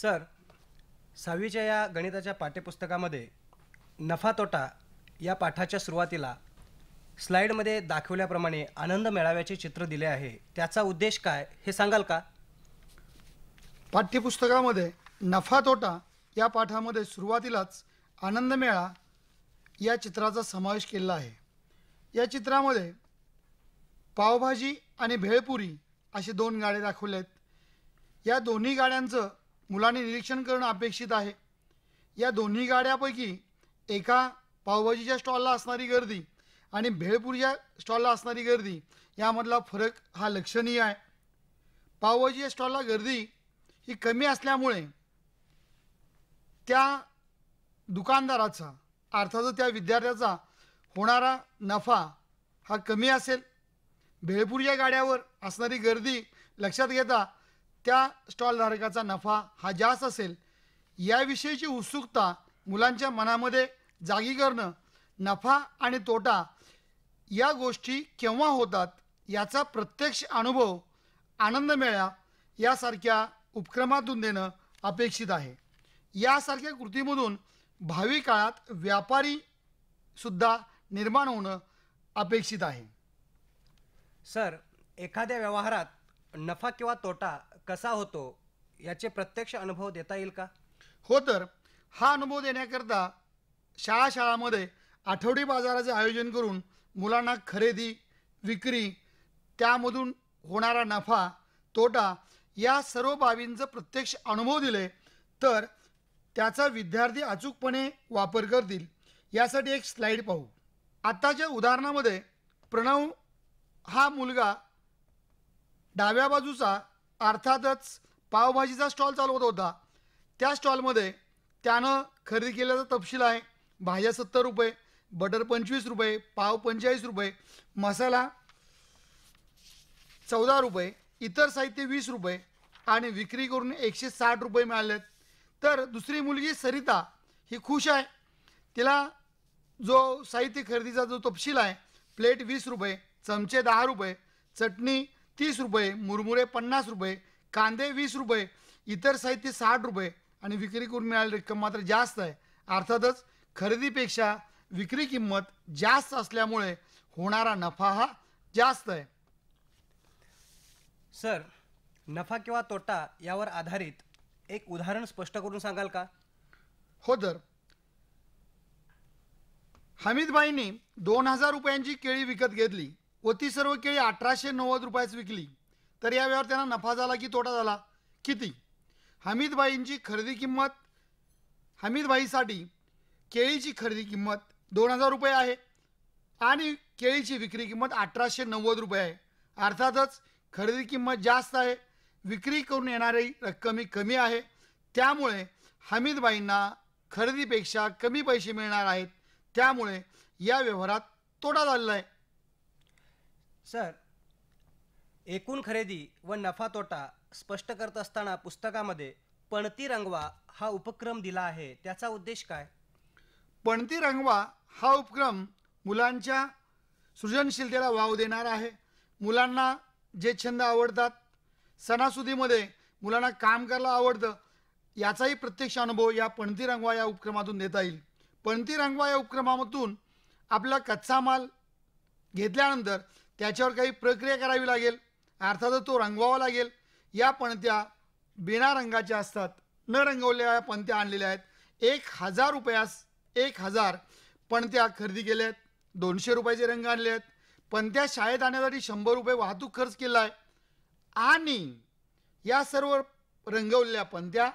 sir सहावीच्या या गणिताच्या पाठ्यपुस्तकामध्ये नफा तोटा या पाठाच्या सुरुवातीला स्लाइडमध्ये दाखवल्याप्रमाणे आनंद मेळाव्याचे चित्र दिले आहे त्याचा उद्देश काय हे सांगाल का पाठ्यपुस्तकामध्ये नफा तोटा या पाठामध्ये सुरुवातीलाच आनंद मेळा या चित्राचा समावेश केलेला आहे या चित्रामध्ये पावभाजी आणि भेळपुरी असे दोन गाडे दाखवले आहेत या दोन्ही गाड्यांचं मुलांनी निरीक्षण करणं अपेक्षित आहे या दोन्ही गाड्यापैकी एका पावभाजीच्या स्टॉलला असणारी गर्दी आणि भेळपूरच्या स्टॉलला असणारी गर्दी यामधला फरक हा लक्षणीय आहे पावभाजीच्या स्टॉलला गर्दी ही कमी असल्यामुळे त्या दुकानदाराचा अर्थाचा त्या विद्यार्थ्याचा होणारा नफा हा कमी असेल भेळपूरच्या गाड्यावर असणारी गर्दी लक्षात घेता त्या स्टॉलधारकाचा नफा हा जास्त असेल याविषयीची उत्सुकता मुलांच्या मनामध्ये जागी करणं नफा आणि तोटा या गोष्टी केव्हा होतात याचा प्रत्यक्ष अनुभव आनंद मेळा यासारख्या उपक्रमातून देणं अपेक्षित आहे यासारख्या कृतीमधून भावी काळात व्यापारी सुद्धा निर्माण होणं अपेक्षित आहे सर एखाद्या व्यवहारात नफा किंवा तोटा कसा होतो याचे प्रत्यक्ष अनुभव देता येईल का हो तर हा अनुभव देण्याकरता शाळा शाळामध्ये आठवडी बाजाराचे आयोजन करून मुलांना खरेदी विक्री त्यामधून होणारा नफा तोटा या सर्व बाबींचं प्रत्यक्ष अनुभव दिले तर त्याचा विद्यार्थी अचूकपणे वापर करतील यासाठी एक स्लाईड पाहू आत्ताच्या उदाहरणामध्ये प्रणव हा मुलगा डाव्या बाजूचा अर्थातच पावभाजीचा स्टॉल चालवत होता त्या स्टॉलमध्ये त्यानं खरेदी केल्याचा तपशील आहे भाज्या सत्तर रुपये बटर पंचवीस रुपये पाव पंचेचाळीस रुपये मसाला चौदा रुपये इतर साहित्य वीस रुपये आणि विक्री करून एकशे साठ रुपये मिळालेत तर दुसरी मुलगी सरिता ही खुश आहे तिला जो साहित्य खरेदीचा जो तपशील आहे प्लेट वीस रुपये चमचे दहा रुपये चटणी तीस रुपये मुरमुरे पन्नास रुपये कांदे वीस रुपये इतर साहित्य साठ रुपये आणि विक्री करून मिळाली रक्कम मात्र जास्त आहे अर्थातच खरेदीपेक्षा विक्री किंमत जास्त असल्यामुळे होणारा नफा हा जास्त आहे सर नफा किंवा तोटा यावर आधारित एक उदाहरण स्पष्ट करून सांगाल का हो तर हमीदबाईंनी दोन हजार रुपयांची केळी विकत घेतली ती सर्व केळी अठराशे नव्वद रुपयाच विकली तर या व्यवहार त्यांना नफा झाला की तोटा झाला किती हमीदबाईंची खरेदी किंमत हमीदबाईसाठी केळीची खरेदी किंमत दोन हजार रुपये आहे आणि केळीची विक्री किंमत अठराशे नव्वद रुपये आहे अर्थातच खरेदी किंमत जास्त आहे विक्री करून येणारी रक्कमही कमी आहे त्यामुळे हमीदबाईंना खरेदीपेक्षा कमी पैसे मिळणार आहेत त्यामुळे या व्यवहारात तोटा झालेला आहे सर एकूण खरेदी व नफा तोटा स्पष्ट करत असताना पुस्तकामध्ये पणती रंगवा हा उपक्रम दिला आहे त्याचा उद्देश काय पणती रंगवा हा उपक्रम मुलांच्या सृजनशीलतेला वाव देणार आहे मुलांना जे छंद आवडतात सणासुदीमध्ये मुलांना काम करायला आवडतं याचाही प्रत्यक्ष अनुभव या पणती रंगवा या उपक्रमातून देता येईल पणती रंगवा या उपक्रमातून आपला कच्चा माल घेतल्यानंतर त्याच्यावर काही प्रक्रिया करावी लागेल अर्थातच तो रंगवावा लागेल या पणत्या बिना रंगाच्या असतात न रंगवलेल्या पणत्या आणलेल्या आहेत एक हजार रुपयास एक हजार पणत्या खरेदी केल्या आहेत दोनशे रुपयाचे रंग आणले आहेत पणत्या शाळेत आणण्यासाठी शंभर रुपये वाहतूक खर्च केला आहे आणि या सर्व रंगवलेल्या पणत्या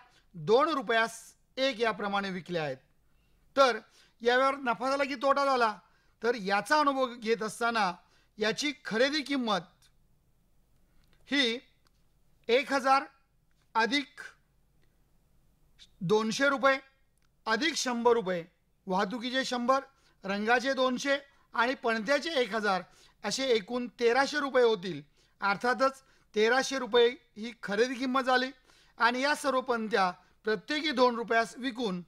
दोन रुपयास एक याप्रमाणे विकल्या आहेत तर यावर नफा झाला की तोटा झाला तर याचा अनुभव घेत असताना याची खरेदी किंमत ही एक हजार अधिक दोनशे रुपये अधिक शंभर रुपये वाहतुकीचे शंभर रंगाचे दोनशे आणि पणत्याचे एक हजार असे एकूण तेराशे रुपये होतील अर्थातच तेराशे रुपये ही खरेदी किंमत झाली आणि या सर्व पणत्या प्रत्येकी दोन रुपयास विकून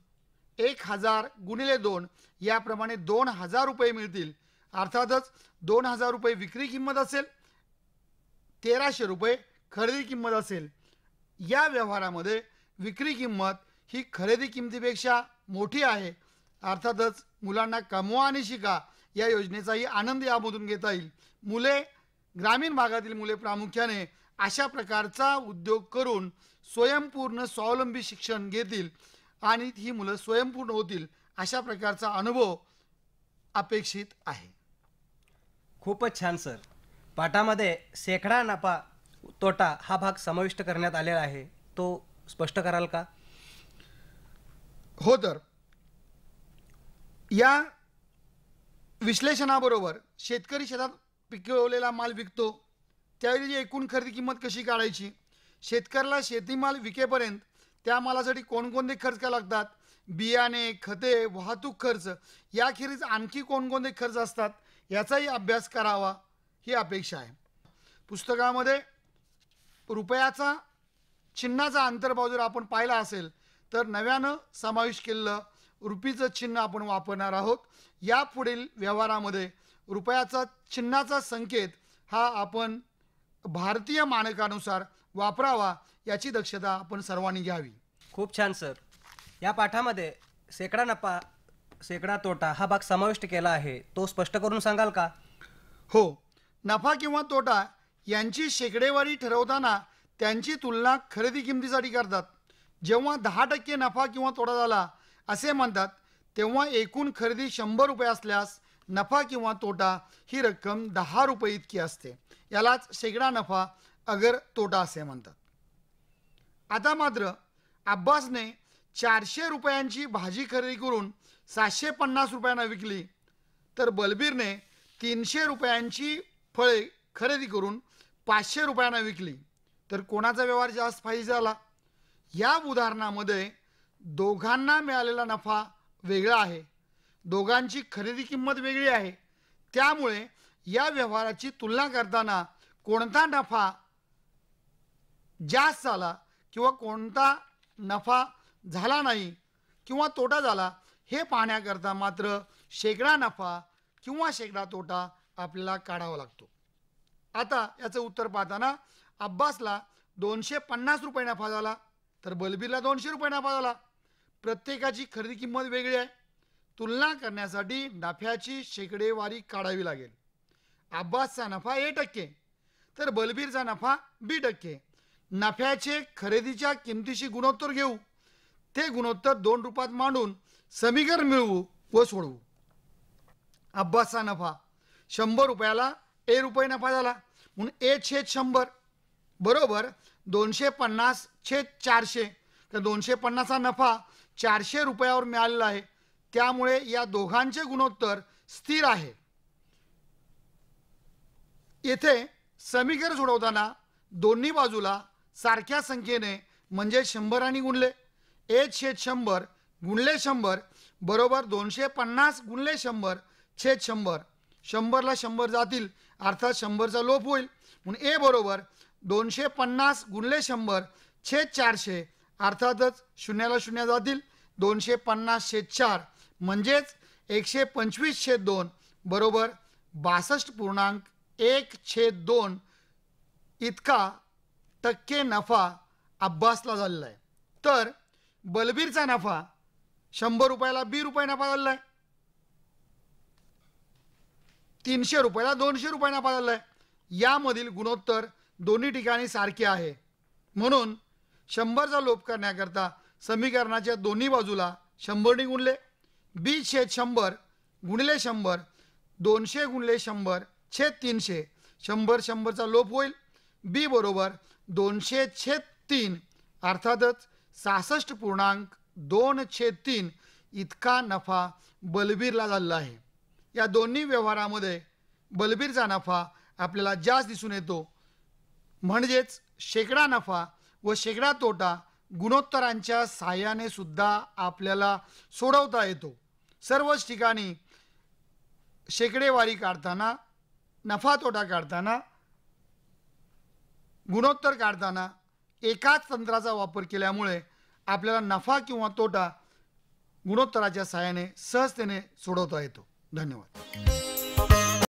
एक हजार गुणिले दोन याप्रमाणे दोन हजार रुपये मिळतील अर्थातच दोन हजार रुपये विक्री किंमत असेल तेराशे रुपये खरेदी किंमत असेल या व्यवहारामध्ये विक्री किंमत ही खरेदी किमतीपेक्षा मोठी आहे अर्थातच मुलांना कमवा आणि शिका या योजनेचाही आनंद यामधून घेता येईल मुले ग्रामीण भागातील मुले प्रामुख्याने अशा प्रकारचा उद्योग करून स्वयंपूर्ण स्वावलंबी शिक्षण घेतील आणि ही मुलं स्वयंपूर्ण होतील अशा प्रकारचा अनुभव अपेक्षित आहे खूपच छान सर पाठामध्ये शेकडा नापा तोटा हा भाग समाविष्ट करण्यात आलेला आहे तो स्पष्ट कराल का हो तर या विश्लेषणाबरोबर शेतकरी शेतात पिकवलेला माल विकतो त्यावेळी एकूण खरेदी किंमत कशी काढायची शेतकऱ्याला शेतीमाल विकेपर्यंत त्या मालासाठी कोणकोणते खर्च काय लागतात बियाणे खते वाहतूक खर्च याखेरीज आणखी कोणकोणते खर्च असतात याचाही अभ्यास करावा ही अपेक्षा आहे पुस्तकामध्ये रुपयाचा चिन्हाचा अंतर्भाव जर आपण पाहिला असेल तर नव्यानं समावेश केलेलं रुपीचं चिन्ह आपण वापरणार आहोत या पुढील व्यवहारामध्ये रुपयाचा चिन्हाचा संकेत हा आपण भारतीय मानकानुसार वापरावा याची दक्षता आपण सर्वांनी घ्यावी खूप छान सर या पाठामध्ये सेकडा नफा शेकडा तोटा हा भाग समाविष्ट केला आहे तो स्पष्ट करून सांगाल का हो नफा किंवा तोटा यांची शेकडेवारी ठरवताना त्यांची तुलना खरेदी किमतीसाठी करतात जेव्हा दहा टक्के नफा किंवा तोटा झाला असे म्हणतात तेव्हा एकूण खरेदी शंभर रुपये असल्यास नफा किंवा तोटा ही रक्कम दहा रुपये इतकी असते यालाच शेकडा नफा अगर तोटा असे म्हणतात आता मात्र अब्बासने चारशे रुपयांची भाजी खरेदी करून सातशे पन्नास रुपयांना विकली तर बलबीरने तीनशे रुपयांची फळे खरेदी करून पाचशे रुपयांना विकली तर कोणाचा व्यवहार जास्त फायदा झाला या उदाहरणामध्ये दोघांना मिळालेला नफा वेगळा आहे दोघांची खरेदी किंमत वेगळी आहे त्यामुळे या व्यवहाराची तुलना करताना कोणता नफा जास्त झाला किंवा कोणता नफा झाला नाही किंवा तोटा झाला हे पाहण्याकरता मात्र शेकडा नफा किंवा शेकडा तोटा आपल्याला काढावा लागतो आता याचं उत्तर पाहताना अब्बासला दोनशे पन्नास रुपये नफा झाला तर बलबीरला दोनशे रुपये नफा झाला प्रत्येकाची खरेदी किंमत वेगळी आहे तुलना करण्यासाठी नफ्याची शेकडेवारी काढावी लागेल अब्बासचा नफा ए टक्के तर बलबीरचा नफा बी टक्के नफ्याचे खरेदीच्या किमतीशी गुणोत्तर घेऊ ते गुणोत्तर दोन रूपात मांडून समीकरण मिळवू व सोडवू अब्बासचा नफा शंभर रुपयाला ए रुपये नफा झाला म्हणून ए छेद शंभर बरोबर दोनशे पन्नास छेद चारशे तर दोनशे पन्नासचा नफा चारशे रुपयावर मिळालेला आहे त्यामुळे या दोघांचे गुणोत्तर स्थिर आहे येथे समीकरण सोडवताना दोन्ही बाजूला सारख्या संख्येने म्हणजे शंभराने गुणले एक छेद शंभर गुणले शंभर बरोबर दोनशे पन्नास गुणले शंभर छेद शंभर शंभरला शंभर जातील अर्थात शंभरचा लोप होईल म्हणून ए बरोबर दोनशे पन्नास गुणले शंभर छेद चारशे अर्थातच शून्याला शून्य जातील दोनशे पन्नास छेद चार म्हणजेच एकशे पंचवीस छेद दोन बरोबर बासष्ट पूर्णांक एक छेद दोन इतका टक्के नफा अभ्यासला झालेला आहे तर बलबीरचा नफा शंभर रुपयाला बी रुपये नफा झालेला तीनशे रुपयाला दोनशे रुपये नफा झालाय यामधील गुणोत्तर दोन्ही ठिकाणी सारखे आहे म्हणून शंभरचा लोप करण्याकरता समीकरणाच्या दोन्ही बाजूला शंभरने गुणले बी छेद शंभर गुणले शंभर दोनशे गुणले शंभर छेद तीनशे शंभर शंभरचा लोप होईल बी बरोबर दोनशे छेद तीन अर्थातच सहासष्ट पूर्णांक दोन छेद तीन इतका नफा बलबीरला झालेला आहे या दोन्ही व्यवहारामध्ये बलबीरचा नफा आपल्याला जास्त दिसून येतो म्हणजेच शेकडा नफा व शेकडा तोटा गुणोत्तरांच्या सहाय्याने सुद्धा आपल्याला सोडवता येतो सर्वच ठिकाणी शेकडेवारी काढताना नफा तोटा काढताना गुणोत्तर काढताना एकाच तंत्राचा वापर केल्यामुळे आपल्याला नफा किंवा तोटा गुणोत्तराच्या सहाय्याने सहजतेने सोडवता येतो धन्यवाद